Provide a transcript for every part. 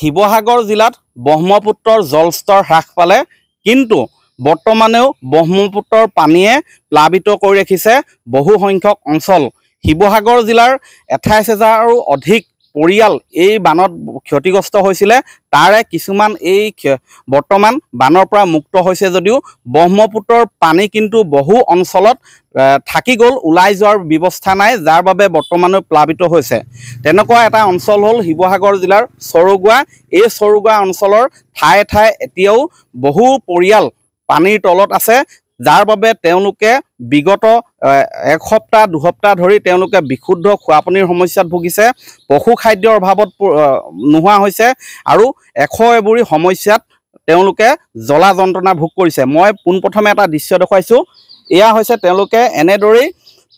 শিৱসাগৰ জিলাত ব্ৰহ্মপুত্ৰৰ জলস্তৰ হ্ৰাস পালে কিন্তু বৰ্তমানেও ব্ৰহ্মপুত্ৰৰ পানীয়ে প্লাৱিত কৰি ৰাখিছে বহুসংখ্যক অঞ্চল শিৱসাগৰ জিলাৰ আঠাইছ হেজাৰৰো অধিক পৰিয়াল এই বানত ক্ষতিগ্ৰস্ত হৈছিলে তাৰে কিছুমান এই বৰ্তমান বানৰ পৰা মুক্ত হৈছে যদিও ব্ৰহ্মপুত্ৰৰ পানী কিন্তু বহু অঞ্চলত থাকি গ'ল ওলাই যোৱাৰ ব্যৱস্থা নাই যাৰ বাবে বৰ্তমানো প্লাৱিত হৈছে তেনেকুৱা এটা অঞ্চল হ'ল শিৱসাগৰ জিলাৰ চৰুগুৱা এই চৰুগুৱা অঞ্চলৰ ঠায়ে ঠায়ে এতিয়াও বহু পৰিয়াল পানীৰ তলত আছে যাৰ বাবে তেওঁলোকে বিগত এসপ্তাহ দুসপ্তাহ ধৰি তেওঁলোকে বিশুদ্ধ খোৱাপানীৰ সমস্যাত ভুগিছে পশু খাদ্যৰ অভাৱত নোহোৱা হৈছে আৰু এশ এবুৰি সমস্যাত তেওঁলোকে জ্বলা যন্ত্ৰণা ভোগ কৰিছে মই পোনপ্ৰথমে এটা দৃশ্য দেখুৱাইছোঁ এয়া হৈছে তেওঁলোকে এনেদৰেই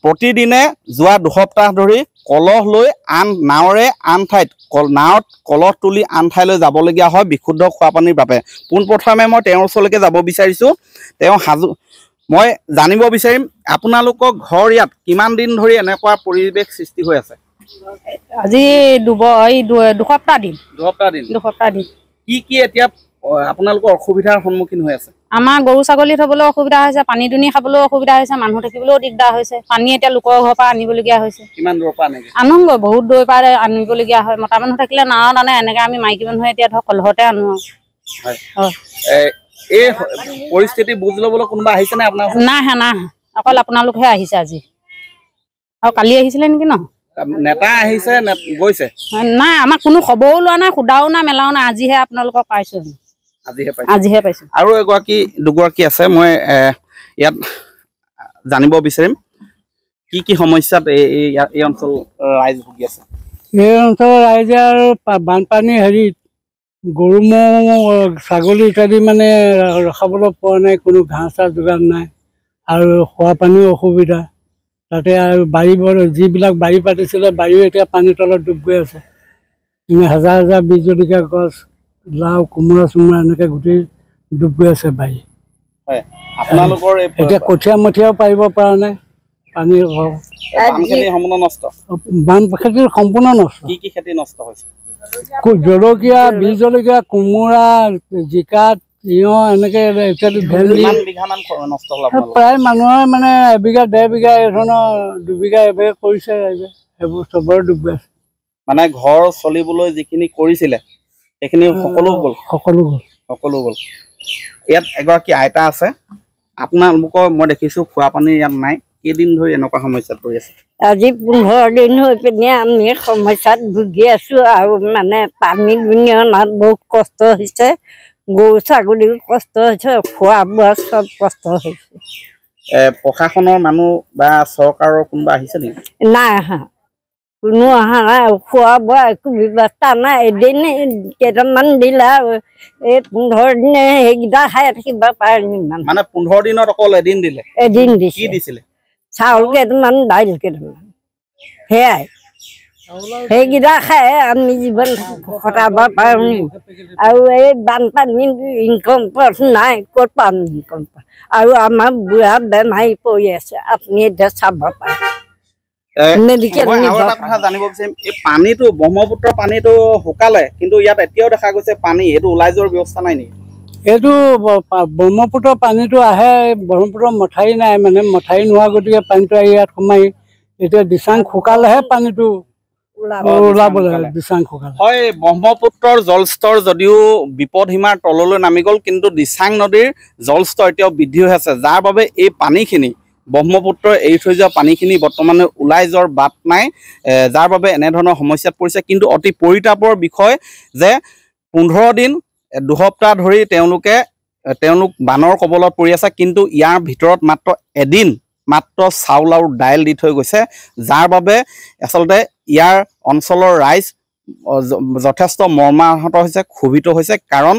প্ৰতিদিনে যোৱা দুসপ্তাহ ধৰি কলহ লৈ আন নাৱৰে আন ঠাইত নাৱত কলহ তুলি আন ঠাইলৈ যাবলগীয়া হয় বিশুদ্ধ খোৱাপানীৰ বাবে পোনপ্ৰথমে মই তেওঁৰ ওচৰলৈকে যাব বিচাৰিছোঁ তেওঁ সাজু মই জানিব বিচাৰিম আপোনালোকৰ ঘৰ ইয়াত কিমান দিন ধৰি এনেকুৱা পৰিৱেশ সৃষ্টি হৈ আছে আজি দুসপ্তাহ দিন দুসপ্তাহ দিন দুসপ্তাহ দিন কি কি এতিয়া আপোনালোকৰ অসুবিধাৰ সন্মুখীন হৈ আছে আমাৰ গৰু ছাগলী থবলৈ অসুবিধা হৈছে পানী দুনি খাবলৈ অসুবিধা হৈছে মানুহ থাকিবলৈও দিগদাৰ হৈছে পানী এতিয়া লোকৰ ঘৰৰ পৰা আনিবলগীয়া হৈছে কিমান দূৰৰ পৰা আনে আনোগৈ বহুত দূৰৰ পৰা আনিবলগীয়া হয় মতা মানুহ থাকিলে নাৱত আনে এনেকৈ আমি মাইকী মানুহে এতিয়া ধৰক কলহতে আনো হয় এই পৰিস্থিতি বুজ ল'বলৈ কোনোবা আহিছে নে আপোনাৰ নাহে নাহে অকল আপোনালোকহে আহিছে আজি আৰু কালি আহিছিলে নেকি ন নেতা আহিছে গৈছে নাই আমাক কোনো খবৰো লোৱা নাই সোধাও নাই মেলাও নাই আজিহে আপোনালোকক পাইছোঁ আৰু এগৰাকী দুগৰাকী আছে মই ইয়াত জানিব বিচাৰিম কি কি সমস্যাত এই অঞ্চল ৰাইজ ভুগি আছে এই অঞ্চল ৰাইজে আৰু বানপানী হেৰিত গৰু ম'হ ছাগলী ইত্যাদি মানে ৰখাবলৈ পোৱা নাই কোনো ঘাঁহ চাহ যোগান নাই আৰু খোৱা পানীও অসুবিধা তাতে আৰু বাৰীবোৰ যিবিলাক বাৰী পাতিছিলে বাৰীও এতিয়া পানীৰ তলত ডুব গৈ আছে হাজাৰ হাজাৰ বিজুলিকা গছ লাও কোমোৰা চোমোৰা এনেকে গোটেই ডুব গৈ আছে বাৰী এতিয়া কঠীয়া মঠিয়াও পাৰিব পৰা নাই জলকীয়া বীজ কোমোৰা জিকা তিয়ঁহ এনেকে প্ৰায় মানুহৰ মানে এবিঘা ডেৰ বিঘা এইধৰণৰ দুবিঘা এইভাগে কৰিছে সেইবোৰ চবৰে ডুব গৈ আছে মানে ঘৰ চলিবলৈ যিখিনি কৰিছিলে এখিনি সকলো গল সকলো গল সকলো গল ইয়াত এগৰাকী আইতা আছে আপোনালোকৰ মই দেখিছো খোৱা পানী ইয়াত নাই কেইদিন ধৰি এনেকুৱা সমস্যাত পৰি আছে আজি পোন্ধৰ দিন হৈ পিনে আমি সমস্যাত ভুগি আছো আৰু মানে পানী অনাত বহুত কষ্ট হৈছে গৰু ছাগলীও কষ্ট হৈছে খোৱা বোৱা চব কষ্ট হৈছে প্ৰশাসনৰ মানুহ বা চৰকাৰৰ কোনোবা আহিছে নেকি নাই অহা นัวหาขัวว่าคุณว่าตานะเดินเกิดมันดีแล้วเอ็ปุ่นหอดเนี่ยเกิดได้หายที่บ้านไปนี่มันมันปุ่นหอดีนอร์ก็เลยเดินดีเลยเดินดีคีดีสิเลยชาวเกิดมันได้เกิดมันเฮ้ยเฮ้ยกิดได้หายอันมีชีวิตขอรับไปนี่เอาเอ็บันปันนี่อินคอมเพรสนายกดปันอินคอมเพรสเอาอามาบัวเบนไฮโปเยสอัพเนี่ยเดชาบับไป পানীটো শুকালে কিন্তু ইয়াত এতিয়াও নোহোৱা গতিকে পানীটো আহি ইয়াত সোমাই এতিয়া দিচাং শুকালেহে পানীটো হয় ব্ৰহ্মপুত্ৰৰ জলস্তৰ যদিও বিপদ সীমাৰ তললৈ নামি গ'ল কিন্তু দিচাং নদীৰ জলস্তৰ এতিয়াও বৃদ্ধি হৈ আছে যাৰ বাবে এই পানীখিনি ব্ৰহ্মপুত্ৰ এৰি থৈ যোৱা পানীখিনি বৰ্তমানে ওলাই যোৱাৰ বাট নাই যাৰ বাবে এনেধৰণৰ সমস্যাত পৰিছে কিন্তু অতি পৰিতাপৰ বিষয় যে পোন্ধৰ দিন দুসপ্তাহ ধৰি তেওঁলোকে তেওঁলোক বানৰ কবলত পৰি আছে কিন্তু ইয়াৰ ভিতৰত মাত্ৰ এদিন মাত্ৰ চাউল আৰু দাইল দি থৈ গৈছে যাৰ বাবে আচলতে ইয়াৰ অঞ্চলৰ ৰাইজ যথেষ্ট মৰ্মাহত হৈছে ক্ষোভিত হৈছে কাৰণ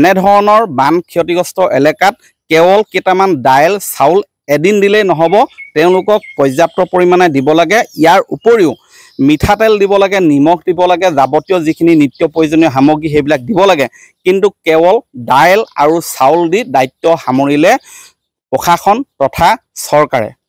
এনেধৰণৰ বান ক্ষতিগ্ৰস্ত এলেকাত কেৱল কেইটামান দাইল চাউল এদিন দিলেই নহ'ব তেওঁলোকক পৰ্যাপ্ত পৰিমাণে দিব লাগে ইয়াৰ উপৰিও মিঠাতেল দিব লাগে নিমখ দিব লাগে যাৱতীয় যিখিনি নিত্য প্ৰয়োজনীয় সামগ্ৰী সেইবিলাক দিব লাগে কিন্তু কেৱল দাইল আৰু চাউল দি দায়িত্ব সামৰিলে প্ৰশাসন তথা চৰকাৰে